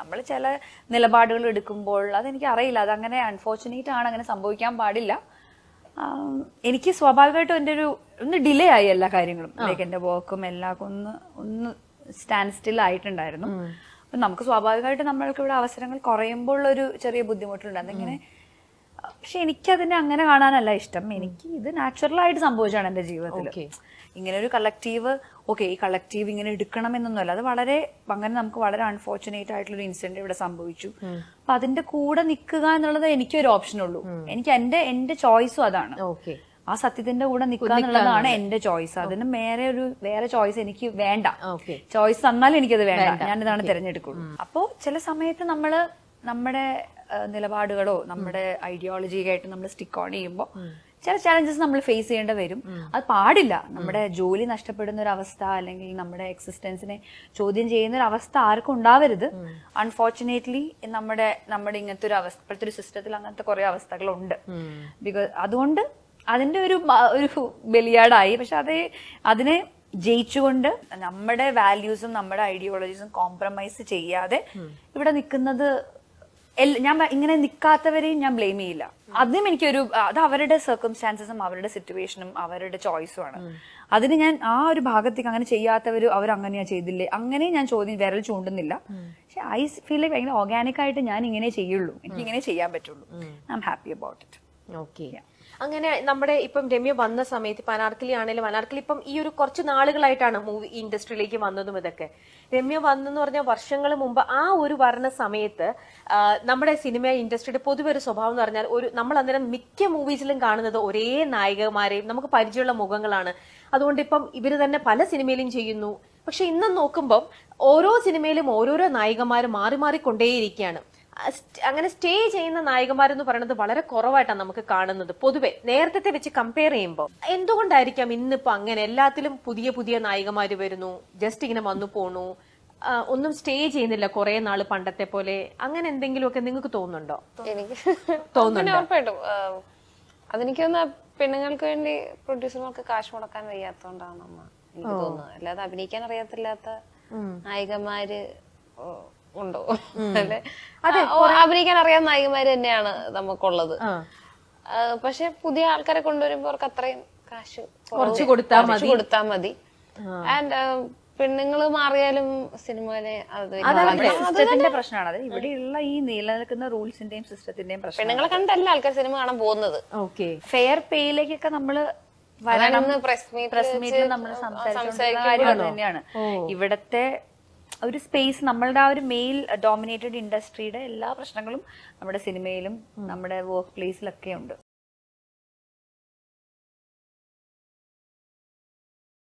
നമ്മൾ ചില നിലപാടുകൾ എടുക്കുമ്പോൾ അതെനിക്ക് അറിയില്ല അതങ്ങനെ അൺഫോർച്ചുനേറ്റ് ആണ് അങ്ങനെ സംഭവിക്കാൻ പാടില്ല എനിക്ക് സ്വാഭാവികമായിട്ടും എൻ്റെ ഒരു ഒന്ന് ഡിലേ ആയി എല്ലാ കാര്യങ്ങളും ലൈക്ക് എൻ്റെ വർക്കും എല്ലാം ഒന്ന് ഒന്ന് സ്റ്റാൻഡ് സ്റ്റിൽ ആയിട്ടുണ്ടായിരുന്നു അപ്പം നമുക്ക് സ്വാഭാവികമായിട്ട് നമ്മൾക്ക് ഇവിടെ അവസരങ്ങൾ കുറയുമ്പോൾ ഒരു ചെറിയ ബുദ്ധിമുട്ടുണ്ട് അതെങ്ങനെ പക്ഷെ എനിക്കതിനെ അങ്ങനെ കാണാനല്ല ഇഷ്ടം എനിക്ക് ഇത് നാച്ചുറലായിട്ട് സംഭവിച്ചാണ് എൻ്റെ ജീവിതത്തിൽ ഇങ്ങനെ ഒരു കളക്റ്റീവ് ഓക്കെ ഈ കളക്റ്റീവ് ഇങ്ങനെ എടുക്കണം എന്നൊന്നുമല്ല അത് വളരെ അങ്ങനെ നമുക്ക് വളരെ അൺഫോർച്ചുനേറ്റ് ആയിട്ടുള്ള ഒരു ഇൻസിഡന്റ് ഇവിടെ സംഭവിച്ചു അപ്പൊ അതിന്റെ കൂടെ നിൽക്കുക എന്നുള്ളത് എനിക്കൊരു ഉള്ളൂ എനിക്ക് എന്റെ എന്റെ ചോയ്സും അതാണ് ആ സത്യത്തിന്റെ കൂടെ നിൽക്കുക എന്നുള്ളതാണ് എന്റെ ചോയ്സ് അതിന് വേറെ ഒരു വേറെ ചോയ്സ് എനിക്ക് വേണ്ട ചോയ്സ് തന്നാലും എനിക്കത് വേണ്ട ഞാനിതാണ് തിരഞ്ഞെടുക്കുള്ളൂ അപ്പോൾ ചില സമയത്ത് നമ്മള് നമ്മുടെ നിലപാടുകളോ നമ്മുടെ ഐഡിയോളജിയായിട്ട് നമ്മൾ സ്റ്റിക്ക് ഓൺ ചെയ്യുമ്പോൾ ചില ചാലഞ്ചസ് നമ്മൾ ഫേസ് ചെയ്യേണ്ടി വരും അത് പാടില്ല നമ്മുടെ ജോലി നഷ്ടപ്പെടുന്ന ഒരു അവസ്ഥ അല്ലെങ്കിൽ നമ്മുടെ എക്സിസ്റ്റൻസിനെ ചോദ്യം ചെയ്യുന്ന ഒരു അവസ്ഥ ആർക്കും ഉണ്ടാവരുത് അൺഫോർച്ചുനേറ്റ്ലി നമ്മുടെ നമ്മുടെ ഇങ്ങനത്തെ ഒരു അവസ്ഥ ഇപ്പോഴത്തെ ഒരു സിസ്റ്റത്തിൽ അങ്ങനത്തെ കുറെ അവസ്ഥകളുണ്ട് ബിക്കോസ് അതുകൊണ്ട് അതിന്റെ ഒരു ഒരു ബലിയാടായി പക്ഷെ അത് അതിനെ ജയിച്ചുകൊണ്ട് നമ്മുടെ വാല്യൂസും നമ്മുടെ ഐഡിയോളജീസും കോംപ്രമൈസ് ചെയ്യാതെ ഇവിടെ നിൽക്കുന്നത് ഞാൻ ഇങ്ങനെ നിൽക്കാത്തവരെയും ഞാൻ ബ്ലെയിം ചെയ്യില്ല അതും എനിക്കൊരു അത് അവരുടെ സർക്കംസ്റ്റാൻസും അവരുടെ സിറ്റുവേഷനും അവരുടെ ചോയ്സും ആണ് അതിന് ഞാൻ ആ ഒരു ഭാഗത്തേക്ക് അങ്ങനെ ചെയ്യാത്തവർ അങ്ങനെയാ ചെയ്തില്ലേ അങ്ങനെ ഞാൻ ചോദ്യം വിരൽ ചൂണ്ടുന്നില്ല പക്ഷെ ഐ ഫീൽ ഭയങ്കര ഓർഗാനിക് ആയിട്ട് ഞാൻ ഇങ്ങനെ ചെയ്യുള്ളൂ എനിക്ക് ഇങ്ങനെ ചെയ്യാൻ പറ്റുള്ളൂ I am happy about it okay അങ്ങനെ നമ്മുടെ ഇപ്പം രമ്യ വന്ന സമയത്ത് ഇപ്പം ആണെങ്കിലും അനാർക്കലി ഇപ്പം ഈ ഒരു കുറച്ച് നാളുകളായിട്ടാണ് മൂവി ഇൻഡസ്ട്രിയിലേക്ക് വന്നതും ഇതൊക്കെ രമ്യ വന്നെന്ന് പറഞ്ഞ വർഷങ്ങൾ മുമ്പ് ആ ഒരു വരണ സമയത്ത് നമ്മുടെ സിനിമ ഇൻഡസ്ട്രിയുടെ പൊതുവെ ഒരു സ്വഭാവം എന്ന് പറഞ്ഞാൽ ഒരു നമ്മൾ അന്നേരം മിക്ക മൂവീസിലും കാണുന്നത് ഒരേ നായകമാരെയും നമുക്ക് പരിചയമുള്ള മുഖങ്ങളാണ് അതുകൊണ്ട് ഇപ്പം ഇവർ തന്നെ പല സിനിമയിലും ചെയ്യുന്നു പക്ഷെ ഇന്ന് നോക്കുമ്പം ഓരോ സിനിമയിലും ഓരോരോ നായികമാർ മാറി മാറിക്കൊണ്ടേയിരിക്കുകയാണ് അങ്ങനെ സ്റ്റേ ചെയ്യുന്ന നായകന്മാരെന്ന് പറയുന്നത് വളരെ കുറവായിട്ടാണ് നമുക്ക് കാണുന്നത് പൊതുവെ നേരത്തെ വെച്ച് കമ്പയർ ചെയ്യുമ്പോൾ എന്തുകൊണ്ടായിരിക്കാം ഇന്നിപ്പോ അങ്ങനെ എല്ലാത്തിലും പുതിയ പുതിയ നായികമാര് വരുന്നു ജസ്റ്റ് ഇങ്ങനെ വന്നു പോണു ഒന്നും സ്റ്റേ ചെയ്യുന്നില്ല കുറെ നാള് പണ്ടത്തെ പോലെ അങ്ങനെ എന്തെങ്കിലുമൊക്കെ നിങ്ങൾക്ക് തോന്നുന്നുണ്ടോ എനിക്ക് തോന്നുന്നുണ്ട് അതെനിക്ക് പെണ്ണുങ്ങൾക്ക് വേണ്ടി പ്രൊഡ്യൂസർമാർക്ക് കാശ് മുടക്കാൻ വയ്യാത്തോണ്ടാണ് എനിക്ക് തോന്നുന്നത് അല്ലാതെ അഭിനയിക്കാൻ അറിയാത്തില്ലാത്ത നായികമാര് ഉണ്ടോ അല്ലെ അഭിനയിക്കാൻ അറിയാൻ നായികമാര് തന്നെയാണ് നമുക്കുള്ളത് പക്ഷെ പുതിയ ആൾക്കാരെ കൊണ്ടുവരുമ്പോ അവർക്ക് അത്രയും കാശ് കുറച്ച് കൊടുത്താൽ മതി കൊടുത്താൽ മതി ആൻഡ് പെണ്ണുങ്ങൾ മാറിയാലും സിനിമയിലെ സിസ്റ്റത്തിന്റെ പ്രശ്നമാണ് അത് ഇവിടെയുള്ള ഈ നിലനിൽക്കുന്ന റൂൾസിന്റെയും സിസ്റ്റത്തിന്റെയും പ്രശ്നം പെണ്ണുങ്ങളെ കണ്ടല്ല ആൾക്കാർ സിനിമ കാണാൻ പോകുന്നത് ഓക്കെ ഫെയർ പേയിലേക്കൊക്കെ നമ്മള് വരണം പ്രസ് മീറ്റിൽ നമ്മൾ സംസാരിക്കുന്ന കാര്യം തന്നെയാണ് ഇവിടത്തെ ഒരു സ്പേസ് നമ്മളുടെ ആ ഒരു മെയിൽ ഡോമിനേറ്റഡ് ഇൻഡസ്ട്രിയുടെ എല്ലാ പ്രശ്നങ്ങളും നമ്മുടെ സിനിമയിലും നമ്മുടെ വർക്ക് പ്ലേസിലൊക്കെ ഉണ്ട്